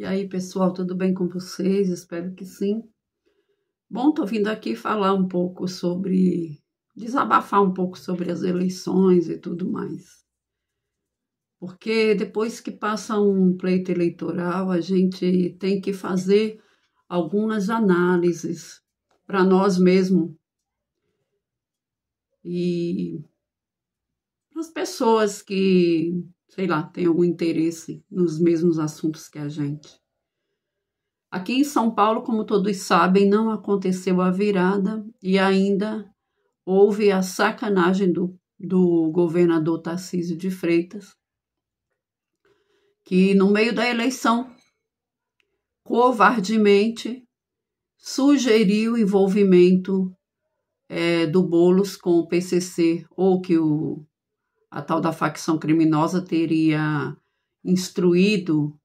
E aí, pessoal, tudo bem com vocês? Espero que sim. Bom, tô vindo aqui falar um pouco sobre desabafar um pouco sobre as eleições e tudo mais. Porque depois que passa um pleito eleitoral, a gente tem que fazer algumas análises para nós mesmos e para as pessoas que sei lá, tem algum interesse nos mesmos assuntos que a gente. Aqui em São Paulo, como todos sabem, não aconteceu a virada e ainda houve a sacanagem do, do governador Tarcísio de Freitas, que no meio da eleição, covardemente, sugeriu o envolvimento é, do Bolos com o PCC, ou que o a tal da facção criminosa teria instruído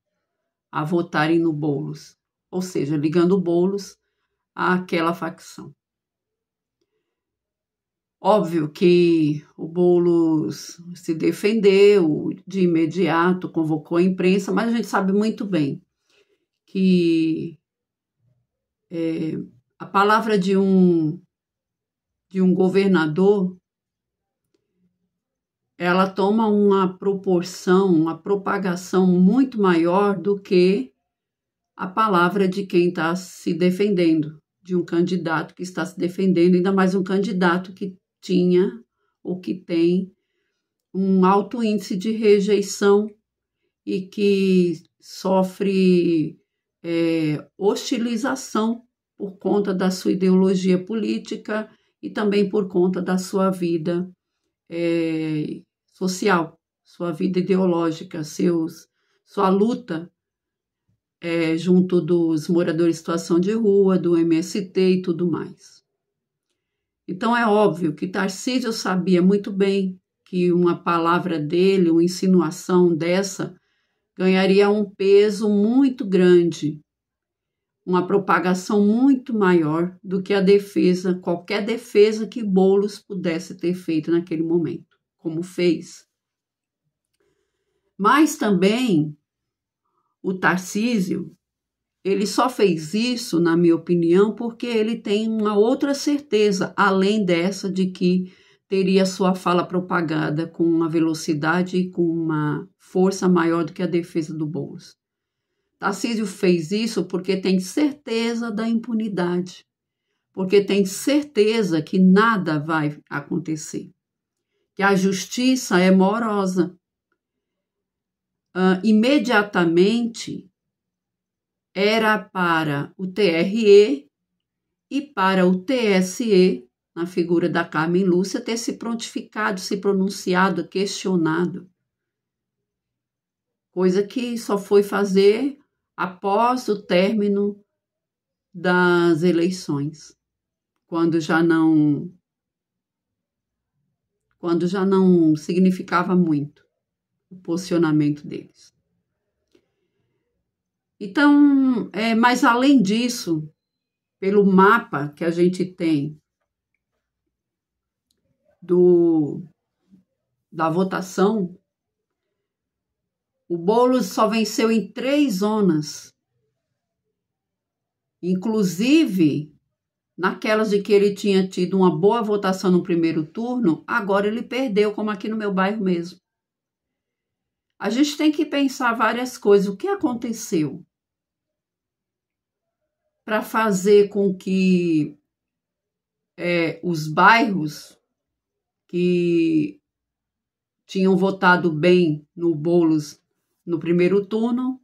a votarem no Bolos, ou seja, ligando o Bolos àquela facção. Óbvio que o Bolos se defendeu de imediato, convocou a imprensa, mas a gente sabe muito bem que é, a palavra de um de um governador ela toma uma proporção, uma propagação muito maior do que a palavra de quem está se defendendo, de um candidato que está se defendendo, ainda mais um candidato que tinha ou que tem um alto índice de rejeição e que sofre é, hostilização por conta da sua ideologia política e também por conta da sua vida é, social, sua vida ideológica, seus, sua luta é, junto dos moradores em situação de rua, do MST e tudo mais. Então é óbvio que Tarcísio sabia muito bem que uma palavra dele, uma insinuação dessa, ganharia um peso muito grande, uma propagação muito maior do que a defesa, qualquer defesa que Bolos pudesse ter feito naquele momento como fez. Mas também o Tarcísio, ele só fez isso, na minha opinião, porque ele tem uma outra certeza, além dessa de que teria sua fala propagada com uma velocidade e com uma força maior do que a defesa do Boulos. Tarcísio fez isso porque tem certeza da impunidade, porque tem certeza que nada vai acontecer que a justiça é morosa. Uh, imediatamente era para o TRE e para o TSE, na figura da Carmen Lúcia, ter se prontificado, se pronunciado, questionado. Coisa que só foi fazer após o término das eleições, quando já não quando já não significava muito o posicionamento deles. Então, é, mas além disso, pelo mapa que a gente tem do, da votação, o Boulos só venceu em três zonas. Inclusive, Naquelas de que ele tinha tido uma boa votação no primeiro turno, agora ele perdeu, como aqui no meu bairro mesmo. A gente tem que pensar várias coisas. O que aconteceu? Para fazer com que é, os bairros que tinham votado bem no Boulos no primeiro turno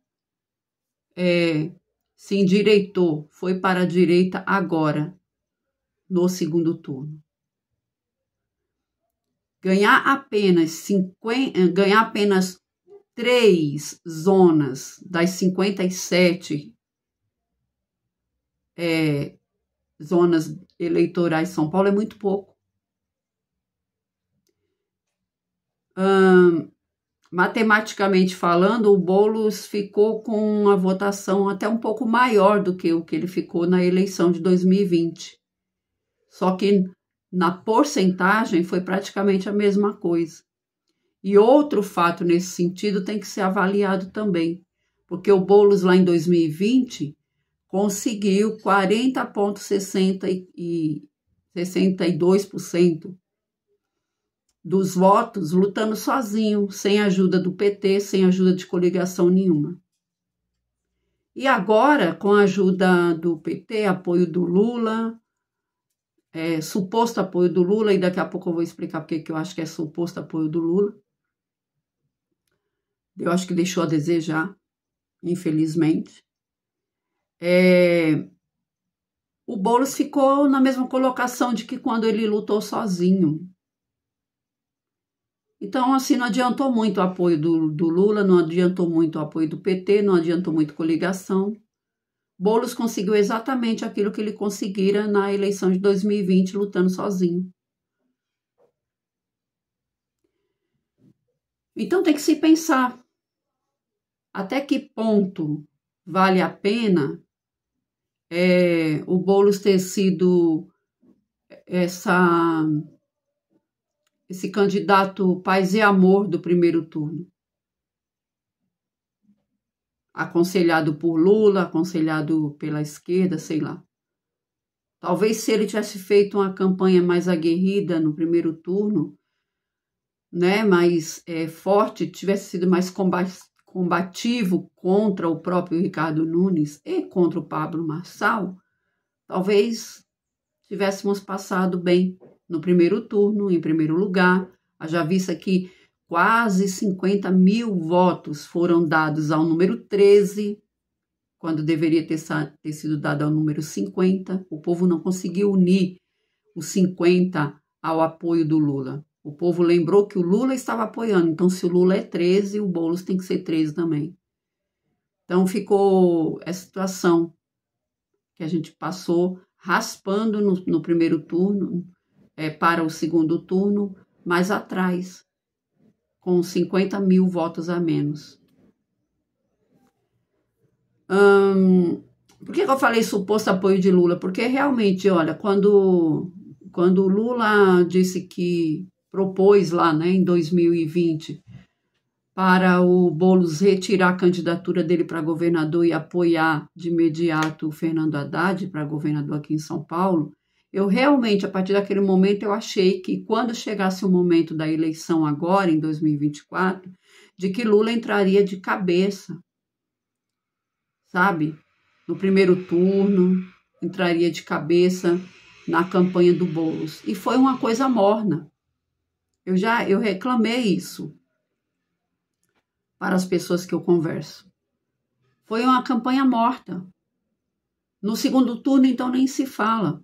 é, se endireitou, foi para a direita agora no segundo turno. Ganhar apenas, 50, ganhar apenas três zonas das 57 é, zonas eleitorais de São Paulo é muito pouco. Hum, matematicamente falando, o Boulos ficou com uma votação até um pouco maior do que o que ele ficou na eleição de 2020. Só que na porcentagem foi praticamente a mesma coisa. E outro fato nesse sentido tem que ser avaliado também, porque o Boulos lá em 2020 conseguiu 40,62% dos votos lutando sozinho, sem ajuda do PT, sem ajuda de coligação nenhuma. E agora, com a ajuda do PT, apoio do Lula, é, suposto apoio do Lula, e daqui a pouco eu vou explicar porque que eu acho que é suposto apoio do Lula. Eu acho que deixou a desejar, infelizmente. É, o Boulos ficou na mesma colocação de que quando ele lutou sozinho. Então, assim, não adiantou muito o apoio do, do Lula, não adiantou muito o apoio do PT, não adiantou muito coligação. Bolos conseguiu exatamente aquilo que ele conseguira na eleição de 2020 lutando sozinho. Então tem que se pensar até que ponto vale a pena é, o Bolos ter sido é, essa esse candidato paz e amor do primeiro turno aconselhado por Lula, aconselhado pela esquerda, sei lá. Talvez se ele tivesse feito uma campanha mais aguerrida no primeiro turno, né, mais é, forte, tivesse sido mais combativo contra o próprio Ricardo Nunes e contra o Pablo Marçal, talvez tivéssemos passado bem no primeiro turno, em primeiro lugar, haja vista que quase 50 mil votos foram dados ao número 13, quando deveria ter, ter, sido dado ao número 50. O povo não conseguiu unir os 50 ao apoio do Lula. O povo lembrou que o Lula estava apoiando, então se o Lula é 13, o Boulos tem que ser 13 também. Então ficou essa situação que a gente passou raspando no, no primeiro turno é, para o segundo turno, mais atrás com 50 mil votos a menos. Hum, por que eu falei suposto apoio de Lula? Porque realmente, olha, quando, quando Lula disse que propôs lá né, em 2020 para o Boulos retirar a candidatura dele para governador e apoiar de imediato o Fernando Haddad para governador aqui em São Paulo, eu realmente, a partir daquele momento, eu achei que quando chegasse o momento da eleição agora, em 2024, de que Lula entraria de cabeça, sabe? No primeiro turno, entraria de cabeça na campanha do Boulos. E foi uma coisa morna. Eu já eu reclamei isso para as pessoas que eu converso. Foi uma campanha morta. No segundo turno, então, nem se fala.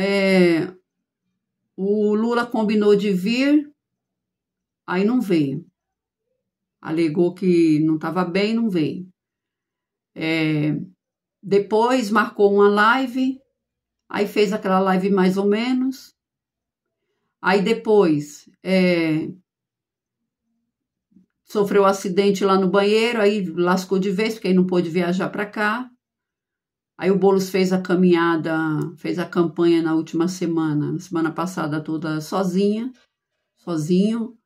É, o Lula combinou de vir, aí não veio. Alegou que não estava bem, não veio. É, depois marcou uma live, aí fez aquela live mais ou menos. Aí depois é, sofreu um acidente lá no banheiro, aí lascou de vez, porque aí não pôde viajar para cá. Aí o Boulos fez a caminhada, fez a campanha na última semana, na semana passada toda sozinha, sozinho.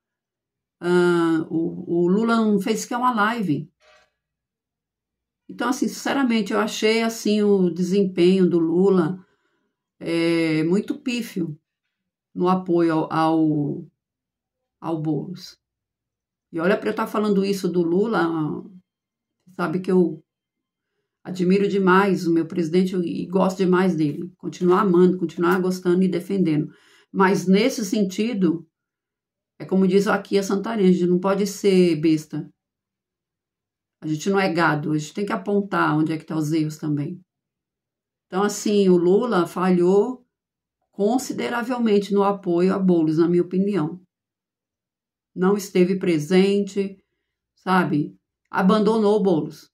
Uh, o, o, Lula não fez sequer é uma live. Então, assim, sinceramente, eu achei assim o desempenho do Lula é, muito pífio no apoio ao, ao, ao Boulos. E olha para eu estar tá falando isso do Lula, sabe que eu Admiro demais o meu presidente e gosto demais dele. Continuar amando, continuar gostando e defendendo. Mas nesse sentido, é como diz aqui a Santarém, a gente não pode ser besta. A gente não é gado, a gente tem que apontar onde é que estão tá os erros também. Então, assim, o Lula falhou consideravelmente no apoio a Boulos, na minha opinião. Não esteve presente, sabe? Abandonou o Boulos.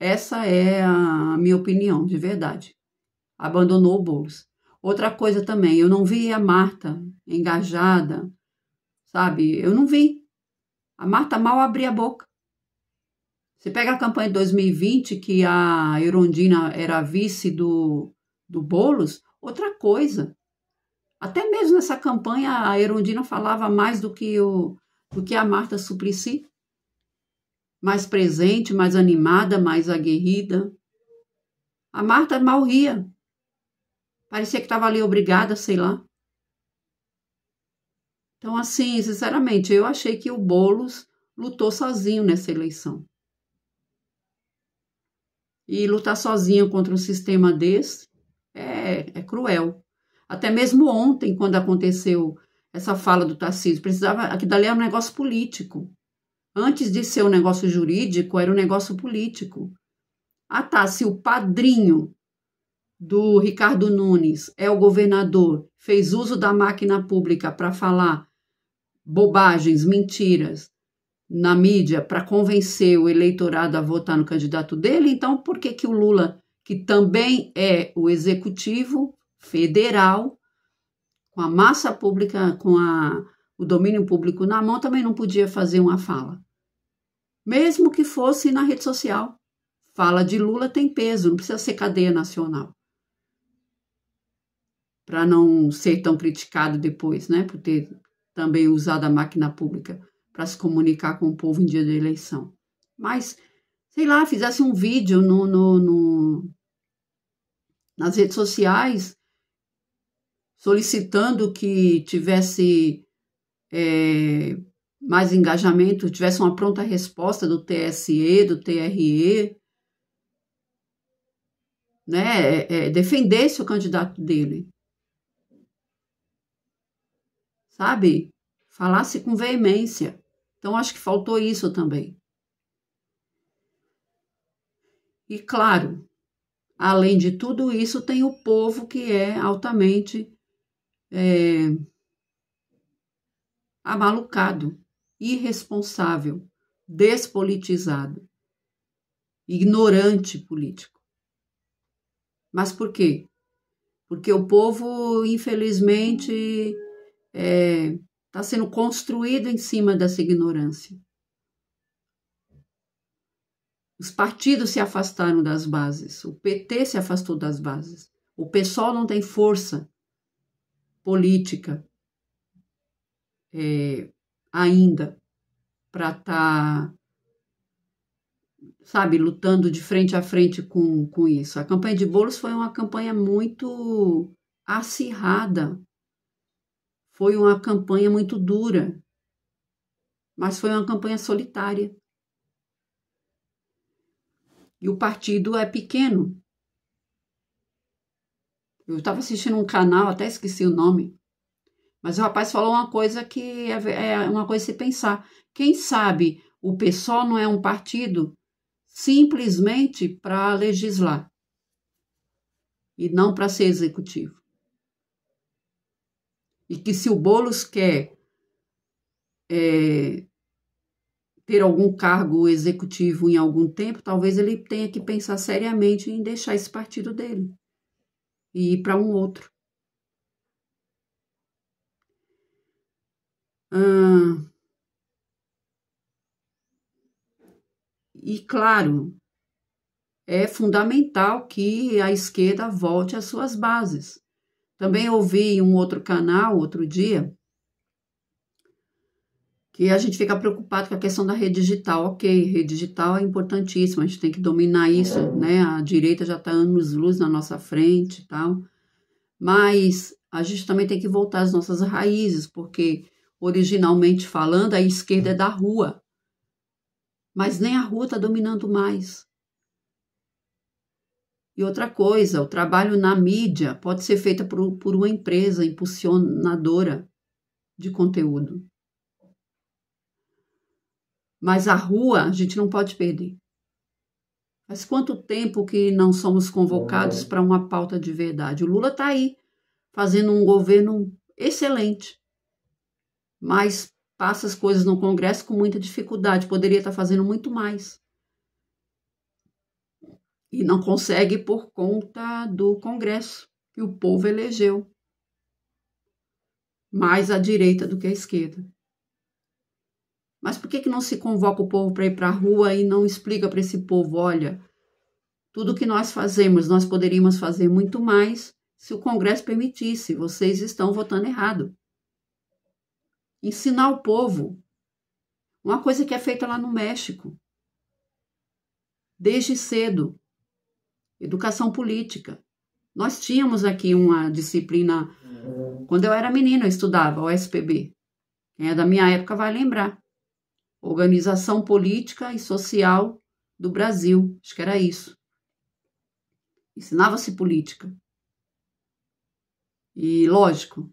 Essa é a minha opinião, de verdade. Abandonou o Boulos. Outra coisa também, eu não vi a Marta engajada, sabe? Eu não vi. A Marta mal abria a boca. Você pega a campanha de 2020, que a Irondina era vice do, do Boulos, outra coisa. Até mesmo nessa campanha, a Irondina falava mais do que, o, do que a Marta Suplicy mais presente, mais animada, mais aguerrida. A Marta mal ria. Parecia que estava ali obrigada, sei lá. Então, assim, sinceramente, eu achei que o Bolos lutou sozinho nessa eleição. E lutar sozinho contra um sistema desse é, é cruel. Até mesmo ontem, quando aconteceu essa fala do Tarcísio, precisava. Aquilo dali é um negócio político. Antes de ser um negócio jurídico, era um negócio político. Ah, tá. Se o padrinho do Ricardo Nunes é o governador, fez uso da máquina pública para falar bobagens, mentiras na mídia para convencer o eleitorado a votar no candidato dele, então por que, que o Lula, que também é o executivo federal, com a massa pública, com a, o domínio público na mão, também não podia fazer uma fala? mesmo que fosse na rede social. Fala de Lula tem peso, não precisa ser cadeia nacional. Para não ser tão criticado depois, né? Por ter também usado a máquina pública para se comunicar com o povo em dia de eleição. Mas, sei lá, fizesse um vídeo no, no, no nas redes sociais solicitando que tivesse é, mais engajamento, tivesse uma pronta resposta do TSE, do TRE, né, é, é, defendesse o candidato dele. Sabe? Falasse com veemência. Então, acho que faltou isso também. E, claro, além de tudo isso, tem o povo que é altamente é, amalucado irresponsável, despolitizado, ignorante político. Mas por quê? Porque o povo, infelizmente, está é, tá sendo construído em cima dessa ignorância. Os partidos se afastaram das bases, o PT se afastou das bases, o PSOL não tem força política é, ainda para estar, tá, sabe, lutando de frente a frente com, com isso. A campanha de Boulos foi uma campanha muito acirrada, foi uma campanha muito dura, mas foi uma campanha solitária. E o partido é pequeno. Eu estava assistindo um canal, até esqueci o nome, mas o rapaz falou uma coisa que é, é, uma coisa a se pensar. Quem sabe o PSOL não é um partido simplesmente para legislar e não para ser executivo. E que se o Bolos quer é, ter algum cargo executivo em algum tempo, talvez ele tenha que pensar seriamente em deixar esse partido dele e ir para um outro. e claro, é fundamental que a esquerda volte às suas bases. Também ouvi em um outro canal outro dia que a gente fica preocupado com a questão da rede digital. Ok, rede digital é importantíssima, a gente tem que dominar isso, né? A direita já está anos luz na nossa frente e tal. Mas a gente também tem que voltar às nossas raízes, porque Originalmente falando, a esquerda é da rua. Mas nem a rua está dominando mais. E outra coisa, o trabalho na mídia pode ser feito por, por uma empresa impulsionadora de conteúdo. Mas a rua a gente não pode perder. Mas quanto tempo que não somos convocados é. para uma pauta de verdade? O Lula está aí, fazendo um governo excelente mas passa as coisas no Congresso com muita dificuldade, poderia estar fazendo muito mais. E não consegue por conta do Congresso, que o povo elegeu mais à direita do que à esquerda. Mas por que, que não se convoca o povo para ir para a rua e não explica para esse povo, olha, tudo que nós fazemos, nós poderíamos fazer muito mais se o Congresso permitisse, vocês estão votando errado ensinar o povo. Uma coisa que é feita lá no México. Desde cedo. Educação política. Nós tínhamos aqui uma disciplina. Quando eu era menina, eu estudava SPB. Quem é da minha época vai lembrar. Organização Política e Social do Brasil. Acho que era isso. Ensinava-se política. E, lógico,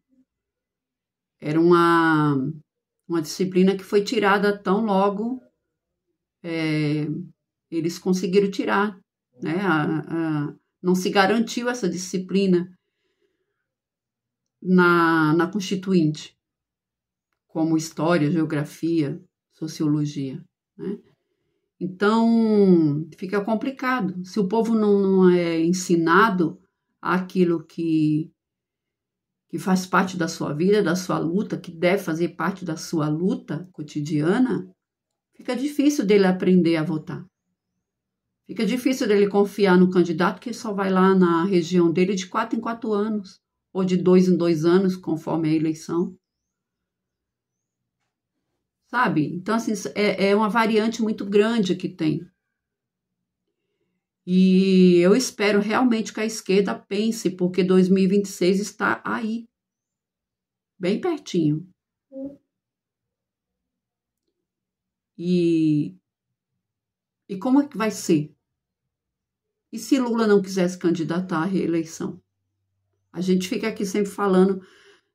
era uma, uma disciplina que foi tirada tão logo é, eles conseguiram tirar, né? A, a, não se garantiu essa disciplina na, na Constituinte, como história, geografia, sociologia, né? Então fica complicado. Se o povo não, não é ensinado aquilo que que faz parte da sua vida, da sua luta, que deve fazer parte da sua luta cotidiana, fica difícil dele aprender a votar. Fica difícil dele confiar no candidato que só vai lá na região dele de quatro em quatro anos, ou de dois em dois anos, conforme a eleição. Sabe? Então, assim, é, é uma variante muito grande que tem e eu espero realmente que a esquerda pense, porque 2026 está aí, bem pertinho. E, e como é que vai ser? E se Lula não quisesse candidatar à reeleição? A gente fica aqui sempre falando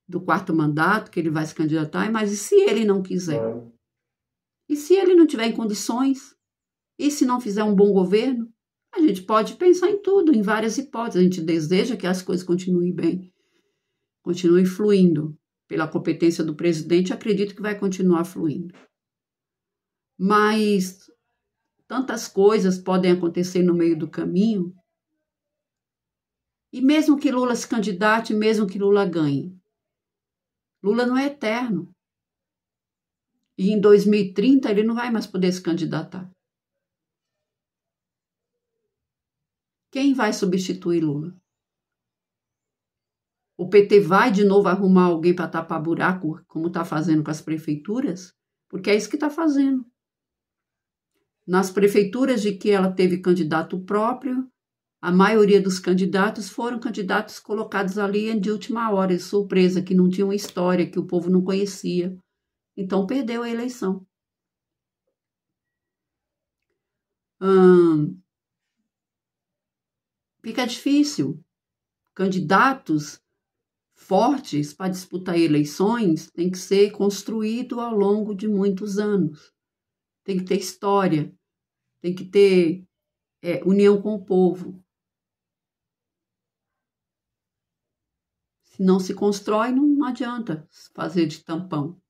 do quarto mandato, que ele vai se candidatar, mas e se ele não quiser? É. E se ele não tiver em condições? E se não fizer um bom governo? A gente pode pensar em tudo, em várias hipóteses. A gente deseja que as coisas continuem bem, continuem fluindo. Pela competência do presidente, acredito que vai continuar fluindo. Mas tantas coisas podem acontecer no meio do caminho. E mesmo que Lula se candidate, mesmo que Lula ganhe, Lula não é eterno. E em 2030 ele não vai mais poder se candidatar. Quem vai substituir Lula? O PT vai de novo arrumar alguém para tapar buraco, como está fazendo com as prefeituras? Porque é isso que está fazendo. Nas prefeituras de que ela teve candidato próprio, a maioria dos candidatos foram candidatos colocados ali de última hora, de surpresa, que não tinham história, que o povo não conhecia. Então perdeu a eleição. Hum, Fica difícil. Candidatos fortes para disputar eleições tem que ser construído ao longo de muitos anos. Tem que ter história, tem que ter é, união com o povo. Se não se constrói, não, adianta fazer de tampão.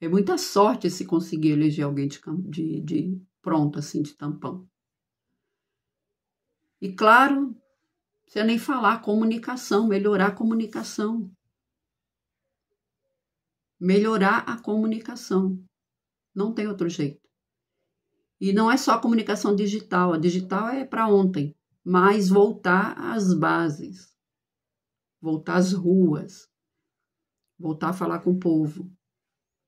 É muita sorte se conseguir eleger alguém de, de, de pronto, assim, de tampão. E claro, você nem falar comunicação, melhorar a comunicação. Melhorar a comunicação. Não tem outro jeito. E não é só a comunicação digital, a digital é para ontem, mas voltar às bases, voltar às ruas, voltar a falar com o povo,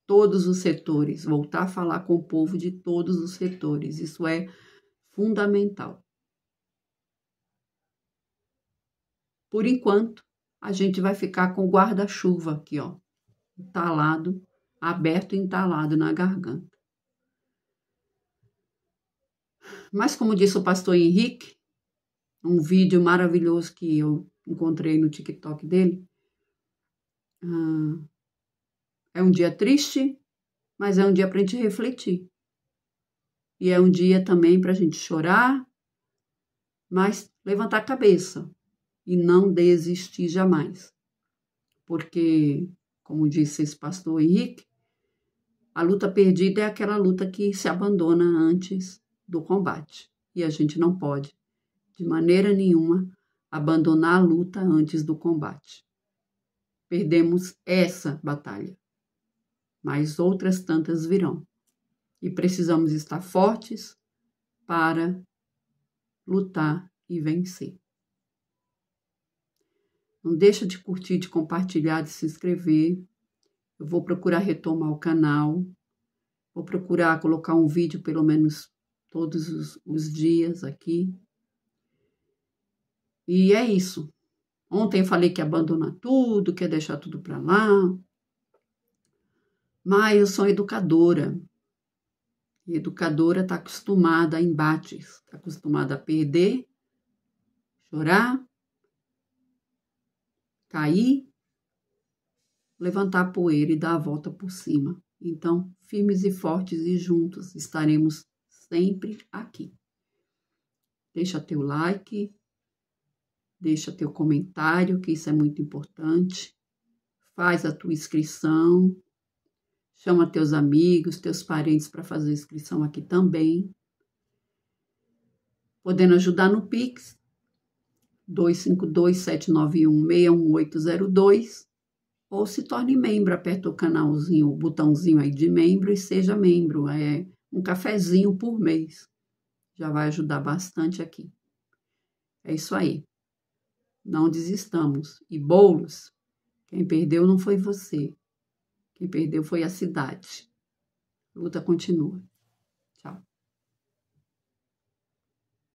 todos os setores, voltar a falar com o povo de todos os setores. Isso é fundamental. Por enquanto, a gente vai ficar com o guarda-chuva aqui, ó, entalado, aberto e entalado na garganta. Mas, como disse o pastor Henrique, um vídeo maravilhoso que eu encontrei no TikTok dele, ah, é um dia triste, mas é um dia para a gente refletir. E é um dia também para a gente chorar, mas levantar a cabeça, e não desistir jamais. Porque, como disse esse pastor Henrique, a luta perdida é aquela luta que se abandona antes do combate. E a gente não pode, de maneira nenhuma, abandonar a luta antes do combate. Perdemos essa batalha, mas outras tantas virão. E precisamos estar fortes para lutar e vencer. Não deixa de curtir, de compartilhar, de se inscrever. Eu vou procurar retomar o canal. Vou procurar colocar um vídeo pelo menos todos os, os dias aqui. E é isso. Ontem eu falei que abandona tudo, que ia deixar tudo para lá. Mas eu sou educadora. E educadora está acostumada a embates, está acostumada a perder, chorar cair, levantar a poeira e dar a volta por cima. Então, firmes e fortes e juntos, estaremos sempre aqui. Deixa teu like, deixa teu comentário, que isso é muito importante. Faz a tua inscrição, chama teus amigos, teus parentes para fazer inscrição aqui também. Podendo ajudar no Pix, 252-791-61802 ou se torne membro, aperta o canalzinho, o botãozinho aí de membro e seja membro. É um cafezinho por mês. Já vai ajudar bastante aqui. É isso aí. Não desistamos. E bolos, quem perdeu não foi você. Quem perdeu foi a cidade. A luta continua.